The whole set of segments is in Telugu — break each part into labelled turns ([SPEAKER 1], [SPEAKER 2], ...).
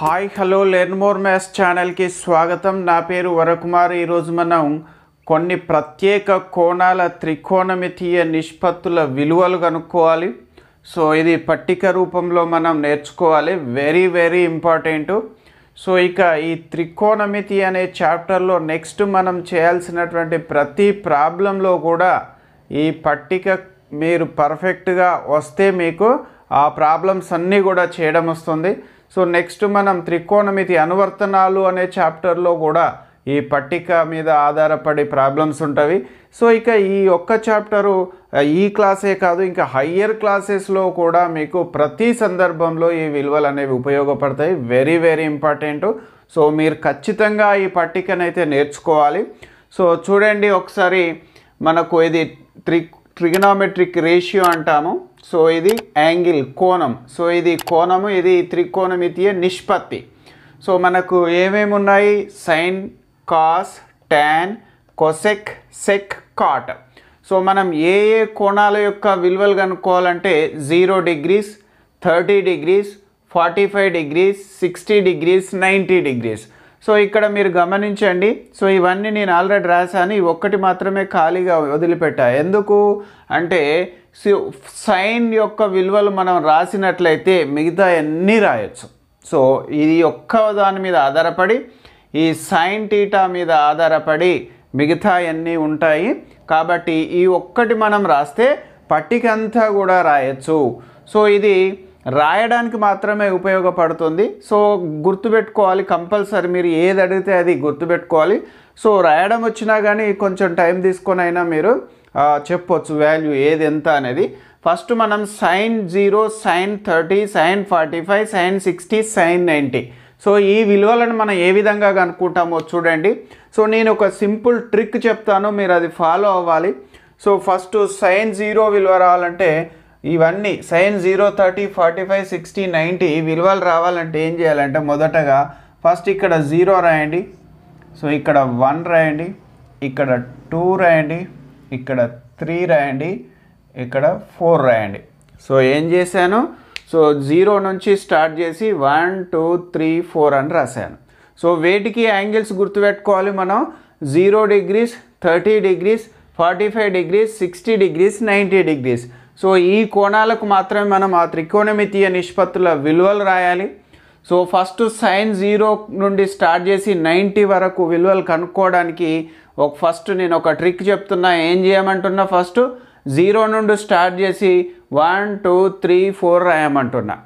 [SPEAKER 1] హాయ్ హలో మోర్ మ్యాథ్స్ ఛానల్కి స్వాగతం నా పేరు వరకుమార్ ఈరోజు మనం కొన్ని ప్రత్యేక కోణాల త్రికోణమితీయ నిష్పత్తుల విలువలు కనుక్కోవాలి సో ఇది పట్టిక రూపంలో మనం నేర్చుకోవాలి వెరీ వెరీ ఇంపార్టెంట్ సో ఇక ఈ త్రికోణమితి అనే చాప్టర్లో నెక్స్ట్ మనం చేయాల్సినటువంటి ప్రతి ప్రాబ్లంలో కూడా ఈ పట్టిక మీరు పర్ఫెక్ట్గా వస్తే మీకు ఆ ప్రాబ్లమ్స్ అన్నీ కూడా చేయడం వస్తుంది సో నెక్స్ట్ మనం త్రికోణమితి అనువర్తనాలు అనే చాప్టర్లో కూడా ఈ పట్టిక మీద ఆధారపడి ప్రాబ్లమ్స్ ఉంటాయి సో ఇక ఈ ఒక్క చాప్టరు ఈ క్లాసే కాదు ఇంకా హయ్యర్ క్లాసెస్లో కూడా మీకు ప్రతి సందర్భంలో ఈ విలువలు అనేవి ఉపయోగపడతాయి వెరీ వెరీ ఇంపార్టెంట్ సో మీరు ఖచ్చితంగా ఈ పట్టికనైతే నేర్చుకోవాలి సో చూడండి ఒకసారి మనకు ఇది త్రి ట్రిగనామెట్రిక్ రేషియో అంటాము సో ఇది యాంగిల్ కోణం సో ఇది కోణము ఇది త్రికోణమితీయ నిష్పత్తి సో మనకు ఏమేమి ఉన్నాయి sine cos tan cosec sec cot so మనం ఏ ఏ కోణాల యొక్క విలువలు కనుక్కోవాలంటే zero degrees thirty degrees forty five degrees sixty degrees ninety degrees so ఇక్కడ మీరు గమనించండి సో ఇవన్నీ నేను ఆల్రెడీ రాశాను ఇవి ఒక్కటి మాత్రమే ఖాళీగా వదిలిపెట్టా ఎందుకు అంటే సైన్ యొక్క విలువలు మనం రాసినట్లయితే మిగతా అన్నీ రాయొచ్చు సో ఇది ఒక్క దాని మీద ఆధారపడి ఈ సైన్ టీటా మీద ఆధారపడి మిగతా అన్నీ ఉంటాయి కాబట్టి ఈ ఒక్కటి మనం రాస్తే పట్టికంతా కూడా రాయొచ్చు సో ఇది రాయడానికి మాత్రమే ఉపయోగపడుతుంది సో గుర్తుపెట్టుకోవాలి కంపల్సరీ మీరు ఏది అడిగితే అది గుర్తుపెట్టుకోవాలి సో రాయడం వచ్చినా కానీ కొంచెం టైం తీసుకొని అయినా మీరు చెప్పొచ్చు వాల్యూ ఏది ఎంత అనేది ఫస్ట్ మనం sine zero sine thirty sine forty five sine sixty sine ninety so ఈ విలువలను మనం ఏ విధంగా కనుక్కుంటామో చూడండి సో నేను ఒక సింపుల్ ట్రిక్ చెప్తాను మీరు అది ఫాలో అవ్వాలి సో ఫస్ట్ సైన్ జీరో విలువ రావాలంటే ఇవన్నీ sine zero thirty forty five sixty ninety విలువలు రావాలంటే ఏం చేయాలంటే మొదటగా ఫస్ట్ ఇక్కడ జీరో రాయండి సో ఇక్కడ వన్ రాయండి ఇక్కడ టూ రాయండి ఇక్కడ త్రీ రాయండి ఇక్కడ ఫోర్ రాయండి సో ఏం చేశాను సో జీరో నుంచి స్టార్ట్ చేసి వన్ టూ త్రీ ఫోర్ అని రాశాను సో వేటికి యాంగిల్స్ గుర్తుపెట్టుకోవాలి మనం zero degrees thirty degrees forty five degrees sixty degrees ninety degrees so ఈ కోణాలకు మాత్రమే మనం ఆ త్రికోణమితీయ నిష్పత్తుల విలువలు రాయాలి సో ఫస్ట్ సైన్ జీరో నుండి స్టార్ట్ చేసి నైంటీ వరకు విలువలు కనుక్కోవడానికి ఒక ఫస్ట్ నేను ఒక ట్రిక్ చెప్తున్నా ఏం చేయమంటున్నా ఫస్ట్ జీరో నుండి స్టార్ట్ చేసి వన్ టూ త్రీ ఫోర్ రాయమంటున్నా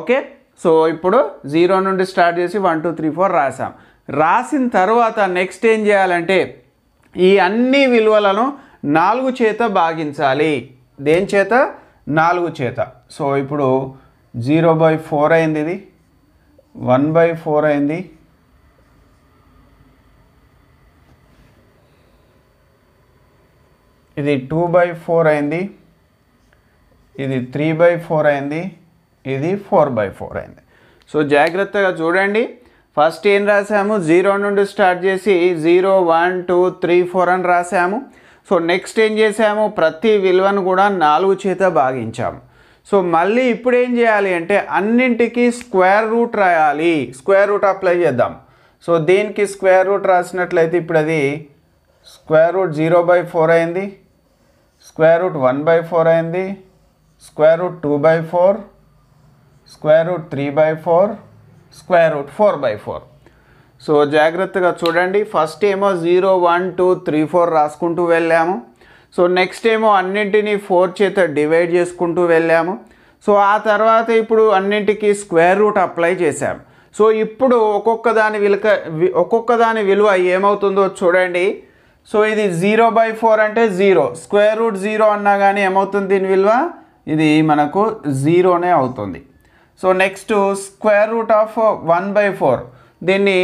[SPEAKER 1] ఓకే సో ఇప్పుడు జీరో నుండి స్టార్ట్ చేసి వన్ టూ త్రీ ఫోర్ రాసాం రాసిన తర్వాత నెక్స్ట్ ఏం చేయాలంటే ఈ అన్ని విలువలను నాలుగు చేత భాగించాలి దేని చేత నాలుగు చేత సో ఇప్పుడు జీరో బై ఫోర్ అయింది ఇది వన్ బై ఫోర్ అయింది ఇది టూ బై ఫోర్ అయింది ఇది త్రీ బై ఫోర్ అయింది ఇది ఫోర్ బై ఫోర్ అయింది సో జాగ్రత్తగా చూడండి ఫస్ట్ ఏం రాసాము జీరో నుండి స్టార్ట్ చేసి zero one two three four అని రాసాము సో నెక్స్ట్ ఏం చేసాము ప్రతి విలువను కూడా నాలుగు చేత భాగించాము సో మళ్ళీ ఇప్పుడు ఏం చేయాలి అంటే అన్నింటికి స్క్వేర్ రూట్ రాయాలి స్క్వేర్ రూట్ అప్లై చేద్దాం సో దీనికి స్క్వేర్ రూట్ రాసినట్లయితే ఇప్పుడు అది square root zero by four అయింది square root one by four అయింది square root two by four square root three by four square root four by four so జాగ్రత్తగా చూడండి ఫస్ట్ ఏమో zero one two three four రాసుకుంటూ వెళ్ళాము సో నెక్స్ట్ ఏమో అన్నింటినీ ఫోర్ చేత డివైడ్ చేసుకుంటూ వెళ్ళాము సో ఆ తర్వాత ఇప్పుడు అన్నింటికి స్క్వేర్ రూట్ అప్లై చేశాము సో ఇప్పుడు ఒక్కొక్క దాని విలుక ఒక్కొక్క దాని విలువ ఏమవుతుందో చూడండి సో ఇది జీరో బై ఫోర్ అంటే జీరో స్క్వేర్ రూట్ జీరో అన్నా కానీ ఏమవుతుంది దీని విలువ ఇది మనకు జీరోనే అవుతుంది so next square root of one by four దీన్ని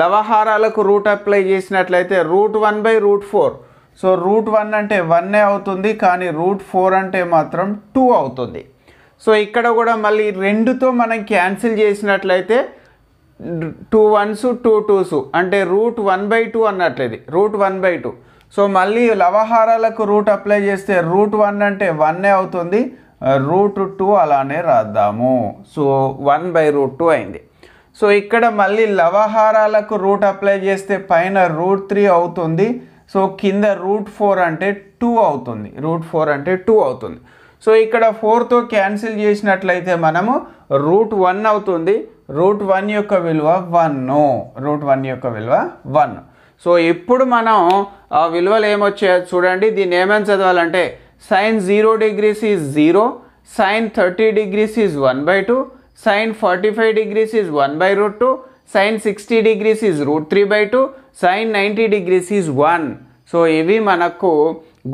[SPEAKER 1] లవహారాలకు రూట్ అప్లై చేసినట్లయితే root one by root four so root one అంటే వన్నే అవుతుంది కానీ రూట్ ఫోర్ అంటే మాత్రం టూ అవుతుంది సో ఇక్కడ కూడా మళ్ళీ రెండుతో మనం క్యాన్సిల్ చేసినట్లయితే టూ వన్స్ టూ టూస్ అంటే రూట్ వన్ బై టూ అన్నట్లేదు root one by two so మళ్ళీ లవహారాలకు రూట్ అప్లై చేస్తే రూట్ వన్ అంటే వన్నే అవుతుంది రూట్ టూ అలానే రాద్దాము so one by root two అయింది సో ఇక్కడ మళ్ళీ లవహారాలకు రూట్ అప్లై చేస్తే పైన రూట్ త్రీ అవుతుంది సో కింద రూట్ ఫోర్ అంటే టూ అవుతుంది రూట్ ఫోర్ అంటే టూ అవుతుంది సో ఇక్కడ ఫోర్తో క్యాన్సిల్ చేసినట్లయితే మనము రూట్ వన్ అవుతుంది రూట్ వన్ యొక్క విలువ వన్ రూట్ వన్ యొక్క విలువ వన్ సో ఇప్పుడు మనం ఆ విలువలు ఏమొచ్చాయో చూడండి దీన్ని ఏమేమి చదవాలంటే sine zero degrees is zero sine thirty degrees is one by two sine forty five degrees is one by root 2, sine sixty degrees is root three by two sine ninety degrees is one so ఇవి మనకు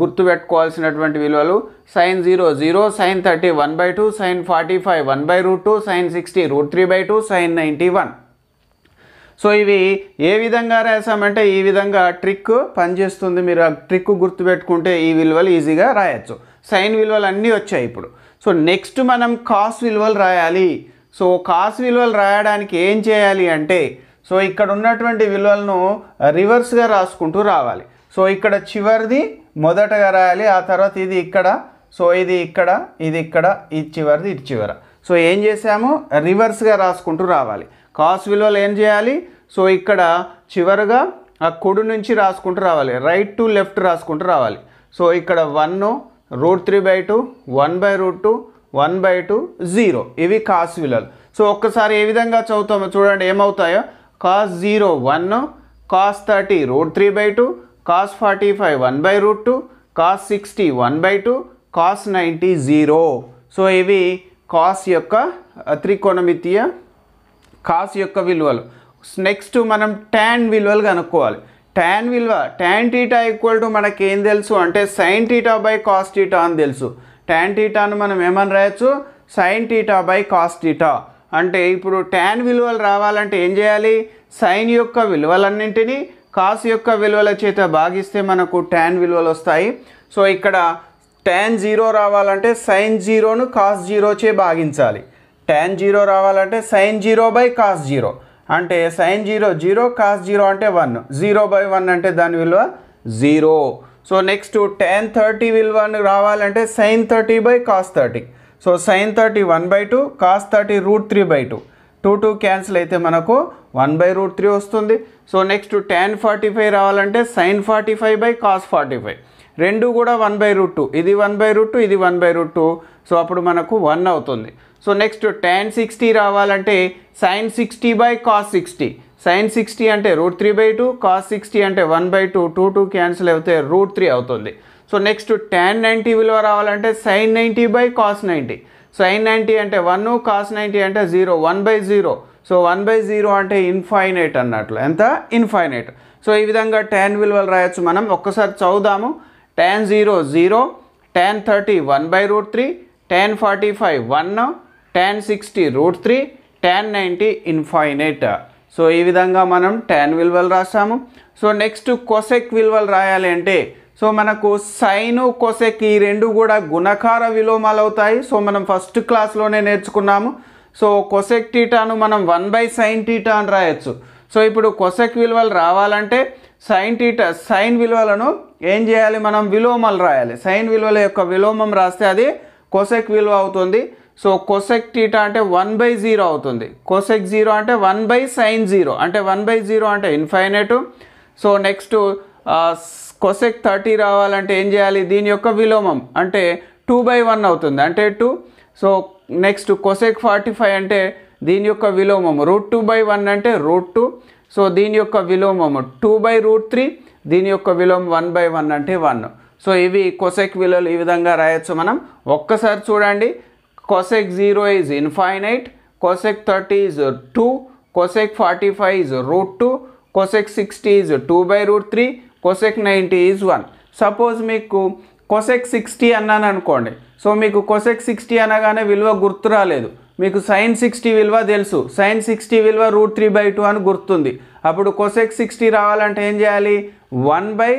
[SPEAKER 1] గుర్తుపెట్టుకోవాల్సినటువంటి విలువలు sine zero zero sine thirty one by two sine forty five one by root two sine sixty root three by two sine ninety one so ఇవి ఏ విధంగా రాసామంటే ఈ విధంగా ట్రిక్ పనిచేస్తుంది మీరు ఆ ట్రిక్ గుర్తుపెట్టుకుంటే ఈ విలువలు ఈజీగా రాయొచ్చు సైన్ విలువలు అన్నీ వచ్చాయి ఇప్పుడు సో నెక్స్ట్ మనం కాస్ విలువలు రాయాలి సో కాస్ విలువలు రాయడానికి ఏం చేయాలి అంటే సో ఇక్కడ ఉన్నటువంటి విలువలను రివర్స్గా రాసుకుంటూ రావాలి సో ఇక్కడ చివరిది మొదటగా రాయాలి ఆ తర్వాత ఇది ఇక్కడ సో ఇది ఇక్కడ ఇది ఇక్కడ ఇది చివరిది ఇది చివర సో ఏం చేసాము రివర్స్గా రాసుకుంటూ రావాలి కాస్ విలువలు ఏం చేయాలి సో ఇక్కడ చివరగా ఆ కుడి నుంచి రాసుకుంటూ రావాలి రైట్ టు లెఫ్ట్ రాసుకుంటూ రావాలి సో ఇక్కడ one root three by two one by root two one by two zero ఇవి కాస్ విలువలు సో ఒక్కసారి ఏ విధంగా చదువుతామో చూడండి ఏమవుతాయో cos zero one cos thirty root three by two cos forty five one by root two cos sixty one by two cos ninety zero so ఇవి కాస్ యొక్క త్రికోణమితీయ కాస్ యొక్క విలువలు నెక్స్ట్ మనం ట్యాన్ విలువలు కనుక్కోవాలి ట్యాన్ విలువ ట్యాన్ టీటా ఈక్వల్ టు మనకి ఏం తెలుసు అంటే sine theta by cos theta అని తెలుసు ట్యాన్ టీటాను మనం ఏమని రాయొచ్చు sine theta by cos theta అంటే ఇప్పుడు ట్యాన్ విలువలు రావాలంటే ఏం చేయాలి సైన్ యొక్క విలువలన్నింటినీ కాస్ యొక్క విలువల చేత భాగిస్తే మనకు ట్యాన్ విలువలు వస్తాయి సో ఇక్కడ ట్యాన్ జీరో రావాలంటే సైన్ జీరోను కాస్ జీరో చే భాగించాలి ట్యాన్ జీరో రావాలంటే sine zero by cos zero అంటే sine zero zero cos zero అంటే వన్ జీరో బై వన్ అంటే దాని విలువ zero so next tan thirty విలువను రావాలంటే sine thirty by cos thirty so sine thirty one by two cos thirty root three by two two two cancel అయితే మనకు వన్ బై రూట్ త్రీ వస్తుంది so next tan forty five రావాలంటే sine forty five by cos forty five రెండు కూడా వన్ బై రూట్ టూ ఇది వన్ బై రూట్ టూ ఇది one by root two so అప్పుడు మనకు వన్ అవుతుంది సో నెక్స్ట్ టెన్ సిక్స్టీ రావాలంటే sine sixty by cos sixty sine sixty అంటే root three by two cos sixty అంటే one by two two two cancel అయితే రూట్ త్రీ అవుతుంది సో నెక్స్ట్ టెన్ నైంటీ విలువ రావాలంటే sign ninety by cos ninety sine ninety అంటే వన్ కాస్ నైంటీ అంటే zero one by zero so one by zero అంటే ఇన్ఫైనైట్ అన్నట్లు ఎంత ఇన్ఫైనైట్ సో ఈ విధంగా టెన్ విలువలు రాయొచ్చు మనం ఒక్కసారి చదువుదాము tan zero zero tan thirty one by root three tan forty five one tan sixty root three tan ninety infinite so ఈ విధంగా మనం టెన్ విలువలు రాసాము సో నెక్స్ట్ కొసెక్ విలువలు రాయాలి అంటే సో మనకు సైను కొసెక్ ఈ రెండు కూడా గుణకార విలోమాలు అవుతాయి సో మనం ఫస్ట్ క్లాస్లోనే నేర్చుకున్నాము సో కొసెక్ టీటాను మనం వన్ బై సైన్ టీటా అని రాయొచ్చు సో ఇప్పుడు కొసెక్ విలువలు రావాలంటే సైన్ టీటా సైన్ విలువలను ఏం చేయాలి మనం విలోమాలు రాయాలి సైన్ విలువల యొక్క విలోమం రాస్తే అది కొసెక్ విలువ అవుతుంది సో కొసెక్ టీటా అంటే వన్ బై జీరో అవుతుంది కొసెక్ జీరో అంటే వన్ బై సైన్ జీరో అంటే వన్ బై జీరో అంటే infinite so next cosec thirty రావాలంటే ఏం చేయాలి దీని యొక్క విలోమం అంటే టూ బై వన్ అవుతుంది అంటే two so next cosec forty five అంటే దీని యొక్క విలోమము రూట్ టూ బై వన్ అంటే రూట్ టూ సో దీని యొక్క విలోమము టూ బై రూట్ త్రీ దీని యొక్క విలోమం వన్ బై వన్ అంటే వన్ సో ఇవి కొసెక్ విలువలు ఈ విధంగా రాయొచ్చు మనం ఒక్కసారి చూడండి cosec cosec 0 is infinite, cosec 30 is 2, cosec 45 is root two cosec sixty is two by root three cosec ninety is one suppose మీకు కోసెక్ సిక్స్టీ అన్నాను అనుకోండి సో మీకు కోసెక్ సిక్స్టీ అనగానే విలువ గుర్తు రాలేదు మీకు సైన్ సిక్స్టీ విలువ తెలుసు సైన్ సిక్స్టీ విలువ రూట్ త్రీ బై టూ అని గుర్తుంది అప్పుడు కోసెక్ సిక్స్టీ రావాలంటే ఏం చేయాలి వన్ బై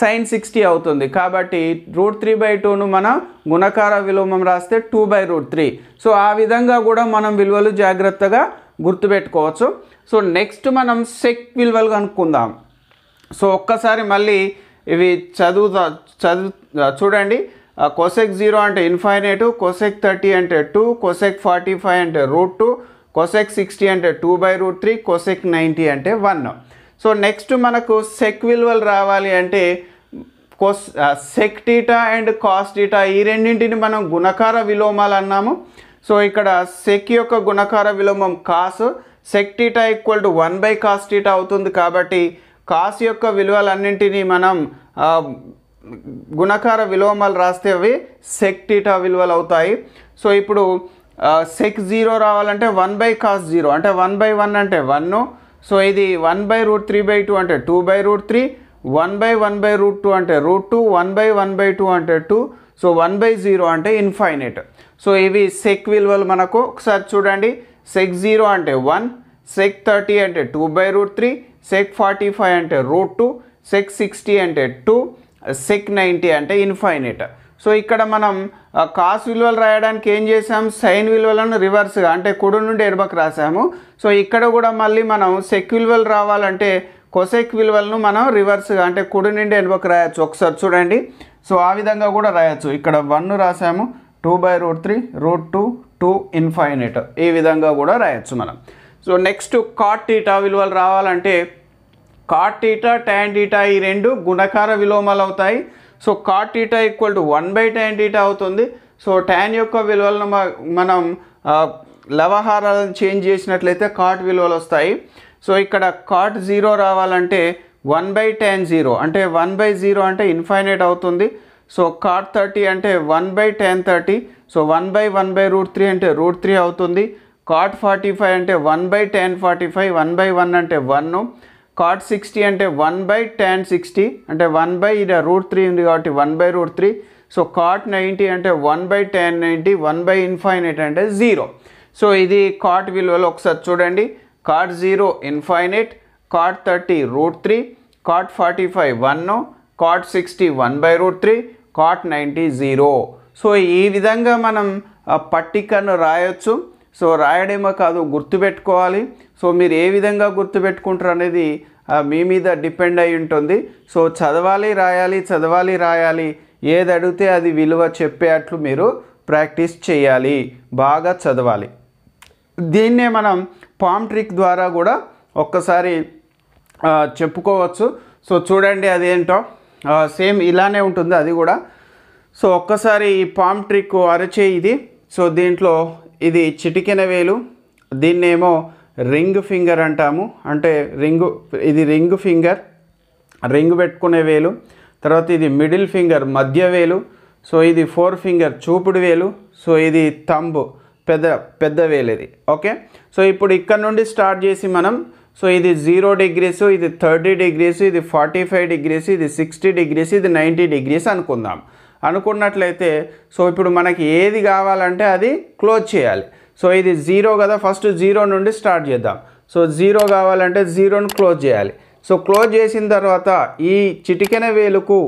[SPEAKER 1] సైన్ సిక్స్టీ అవుతుంది కాబట్టి రూట్ త్రీ బై టూను మనం గుణకార విలోమం రాస్తే two by root three so ఆ విధంగా కూడా మనం విలువలు జాగ్రత్తగా గుర్తుపెట్టుకోవచ్చు సో నెక్స్ట్ మనం సెక్ విలువలు కనుక్కుందాం సో ఒక్కసారి మళ్ళీ ఇవి చదువుతా చదువు చూడండి కొసెక్ జీరో అంటే ఇన్ఫైనేటు కొసెక్ థర్టీ అంటే టూ కొసెక్ ఫార్టీ ఫైవ్ అంటే రూట్ టూ కొసెక్ సిక్స్టీ అంటే two by root three cosec ninety అంటే వన్ సో నెక్స్ట్ మనకు సెక్ విలువలు రావాలి అంటే cos sec theta and cos theta ఈ రెండింటిని మనం గుణకార విలోమాలు అన్నాము సో ఇక్కడ సెక్ యొక్క గుణకార విలోమం cos sec theta equal to one by cos theta అవుతుంది కాబట్టి కాస్ యొక్క విలువలన్నింటినీ మనం గుణకార విలోమాలు రాస్తే అవి సెక్ టీటా విలువలు అవుతాయి సో ఇప్పుడు సెక్ జీరో రావాలంటే వన్ బై కాస్ జీరో అంటే వన్ బై వన్ అంటే వన్ను సో ఇది one by root three by two అంటే two by root three one by one by root two అంటే root two one by one by two అంటే two so one by zero అంటే ఇన్ఫైనెట్ సో ఇవి సెక్ విలువలు మనకు ఒకసారి చూడండి సెక్ జీరో అంటే వన్ సెక్ థర్టీ అంటే two by root three check forty five అంటే రూట్ టూ సెక్ సిక్స్టీ అంటే టూ సెక్ నైంటీ అంటే ఇన్ఫైనెట్ సో ఇక్కడ మనం కాస్ విలువలు రాయడానికి ఏం చేసాం సైన్ విలువలను రివర్స్గా అంటే కుడు నుండి ఎడమకు రాసాము సో ఇక్కడ కూడా మళ్ళీ మనం సెక్ విలువలు రావాలంటే కొసెక్ విలువలను మనం రివర్స్గా అంటే కుడి నుండి ఎడమకు రాయొచ్చు ఒకసారి చూడండి సో ఆ విధంగా కూడా రాయొచ్చు ఇక్కడ వన్ రాసాము two by root three root two two infinite ఈ విధంగా కూడా రాయొచ్చు మనం సో నెక్స్ట్ కాట్ టీటా విలువలు రావాలంటే కాట్ టీటా టాన్ టీటా ఈ రెండు గుణకార విలోమాలు అవుతాయి so cot theta equal to one by tan theta అవుతుంది సో ట్యాన్ యొక్క విలువలను మనం లవహారాలను చేంజ్ చేసినట్లయితే కాట్ విలువలు వస్తాయి సో ఇక్కడ కాట్ జీరో రావాలంటే వన్ బై టెన్ జీరో అంటే వన్ బై జీరో అంటే ఇన్ఫైనైట్ అవుతుంది సో కాట్ థర్టీ అంటే one by tan thirty so one by one by root three అంటే రూట్ త్రీ అవుతుంది కాట్ ఫార్టీ ఫైవ్ అంటే one by tan forty five one by one అంటే వన్ కాట్ సిక్స్టీ అంటే వన్ బై టెన్ సిక్స్టీ అంటే వన్ బై ఇది రూట్ త్రీ ఉంది కాబట్టి one by root three so cot ninety అంటే one by tan ninety one by infinite అంటే జీరో సో ఇది కాట్ విలువలు ఒకసారి చూడండి cot zero infinite cot thirty root three cot forty five one cot sixty one by root three cot ninety zero so ఈ విధంగా మనం పట్టికను రాయొచ్చు సో రాయడమే కాదు గుర్తుపెట్టుకోవాలి సో మీరు ఏ విధంగా గుర్తుపెట్టుకుంటారు అనేది మీ మీద డిపెండ్ అయి ఉంటుంది సో చదవాలి రాయాలి చదవాలి రాయాలి ఏది అడిగితే అది విలువ చెప్పేట్లు మీరు ప్రాక్టీస్ చేయాలి బాగా చదవాలి దీన్నే మనం పామ్ ట్రిక్ ద్వారా కూడా ఒక్కసారి చెప్పుకోవచ్చు సో చూడండి అదేంటో సేమ్ ఇలానే ఉంటుంది అది కూడా సో ఒక్కసారి ఈ పామ్ ట్రిక్ అరచే ఇది సో దీంట్లో ఇది చిటికెన వేలు దీన్నేమో రింగ్ ఫింగర్ అంటాము అంటే రింగు ఇది రింగ్ ఫింగర్ రింగ్ పెట్టుకునే వేలు తర్వాత ఇది మిడిల్ ఫింగర్ మధ్య వేలు సో ఇది ఫోర్ ఫింగర్ చూపుడు వేలు సో ఇది తంబు పెద్ద పెద్ద వేలు ఇది ఓకే సో ఇప్పుడు ఇక్కడ నుండి స్టార్ట్ చేసి మనం సో ఇది జీరో డిగ్రీస్ ఇది థర్టీ డిగ్రీస్ ఇది ఫార్టీ ఫైవ్ డిగ్రీస్ ఇది సిక్స్టీ డిగ్రీస్ ఇది నైంటీ డిగ్రీస్ అనుకుందాం అనుకున్నట్లయితే సో ఇప్పుడు మనకి ఏది కావాలంటే అది క్లోజ్ చేయాలి సో ఇది జీరో కదా ఫస్ట్ జీరో నుండి స్టార్ట్ చేద్దాం సో జీరో కావాలంటే జీరోను క్లోజ్ చేయాలి సో క్లోజ్ చేసిన తర్వాత ఈ చిటికెన వేలుకు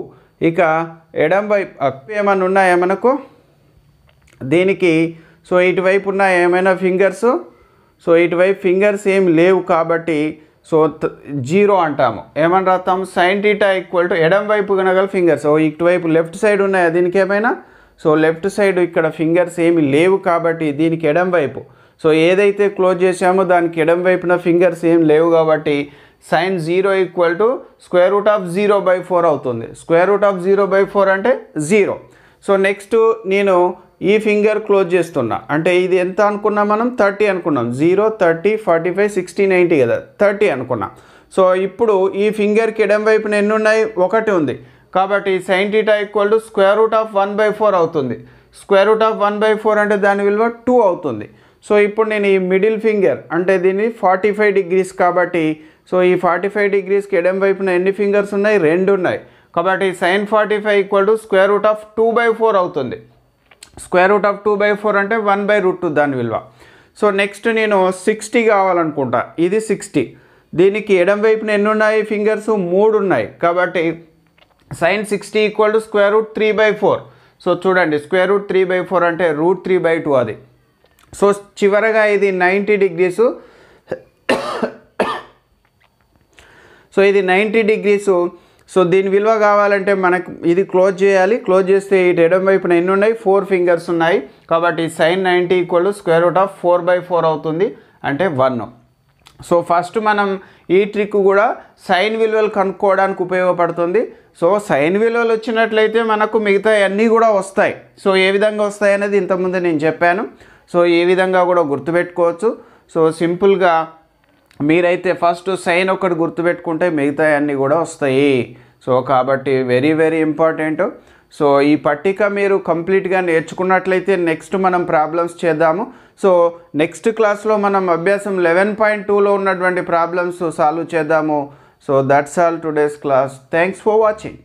[SPEAKER 1] ఇక ఎడం వైపు ఏమైనా ఉన్నాయా మనకు దీనికి సో ఇటువైపు ఉన్న ఏమైనా ఫింగర్స్ సో ఇటువైపు ఫింగర్స్ ఏం లేవు కాబట్టి సో జీరో అంటాము ఏమని రాస్తాం సైన్ టీటా ఈక్వల్ టు ఎడం వైపు కనగల ఫింగర్స్ సో ఇటువైపు లెఫ్ట్ సైడ్ ఉన్నాయా దీనికి ఏమైనా సో లెఫ్ట్ సైడ్ ఇక్కడ ఫింగర్స్ ఏమి లేవు కాబట్టి దీనికి ఎడం వైపు సో ఏదైతే క్లోజ్ చేసామో దానికి ఎడం వైపున ఫింగర్స్ ఏం లేవు కాబట్టి sine zero equal to square root of zero by four అవుతుంది square root of zero by four అంటే జీరో సో నెక్స్ట్ నేను ఈ ఫింగర్ క్లోజ్ చేస్తున్నా అంటే ఇది ఎంత అనుకున్నాం మనం థర్టీ అనుకున్నాం zero thirty forty five sixty ninety కదా థర్టీ అనుకున్నాం సో ఇప్పుడు ఈ ఫింగర్కి ఎడం వైపున ఎన్ని ఉన్నాయి ఒకటి ఉంది కాబట్టి sine theta equal to square root of one by four అవుతుంది square root of one by four అంటే దాని విలువ టూ అవుతుంది సో ఇప్పుడు నేను ఈ మిడిల్ ఫింగర్ అంటే దీన్ని ఫార్టీ ఫైవ్ డిగ్రీస్ కాబట్టి సో ఈ ఫార్టీ ఫైవ్ డిగ్రీస్కి ఎడం వైపున ఎన్ని ఫింగర్స్ ఉన్నాయి రెండు ఉన్నాయి కాబట్టి sine forty five equal to square root of two by four అవుతుంది square root of two by four అంటే వన్ బై రూట్ టూ దాని విలువ సో నెక్స్ట్ నేను సిక్స్టీ కావాలనుకుంటా ఇది సిక్స్టీ దీనికి ఎడం వైపున ఎన్ని ఉన్నాయి ఫింగర్స్ మూడు ఉన్నాయి కాబట్టి sine sixty equal to square root three by four so చూడండి square root three by four అంటే రూట్ త్రీ బై టూ అది సో చివరగా ఇది నైంటీ డిగ్రీస్ సో ఇది నైంటీ డిగ్రీసు సో దీని విలువ కావాలంటే మనకు ఇది క్లోజ్ చేయాలి క్లోజ్ చేస్తే ఇటు ఎడం వైపున ఎన్ని ఉన్నాయి ఫోర్ ఫింగర్స్ ఉన్నాయి కాబట్టి sine ninety equal square root of four by four అవుతుంది అంటే వన్ సో ఫస్ట్ మనం ఈ ట్రిక్ కూడా సైన్ విలువలు కనుక్కోవడానికి ఉపయోగపడుతుంది సో సైన్ విలువలు వచ్చినట్లయితే మనకు మిగతా అన్నీ కూడా వస్తాయి సో ఏ విధంగా వస్తాయి అనేది ఇంతకుముందు నేను చెప్పాను సో ఏ విధంగా కూడా గుర్తుపెట్టుకోవచ్చు సో సింపుల్గా మీరైతే ఫస్ట్ సైన్ ఒకటి గుర్తుపెట్టుకుంటే మిగతా అన్నీ కూడా వస్తాయి సో కాబట్టి వెరీ వెరీ ఇంపార్టెంట్ సో ఈ పట్టిక మీరు కంప్లీట్గా నేర్చుకున్నట్లయితే నెక్స్ట్ మనం ప్రాబ్లమ్స్ చేద్దాము సో నెక్స్ట్ క్లాస్లో మనం అభ్యాసం లెవెన్ పాయింట్ టూలో ఉన్నటువంటి ప్రాబ్లమ్స్ సాల్వ్ చేద్దాము so that's all today's class thanks for watching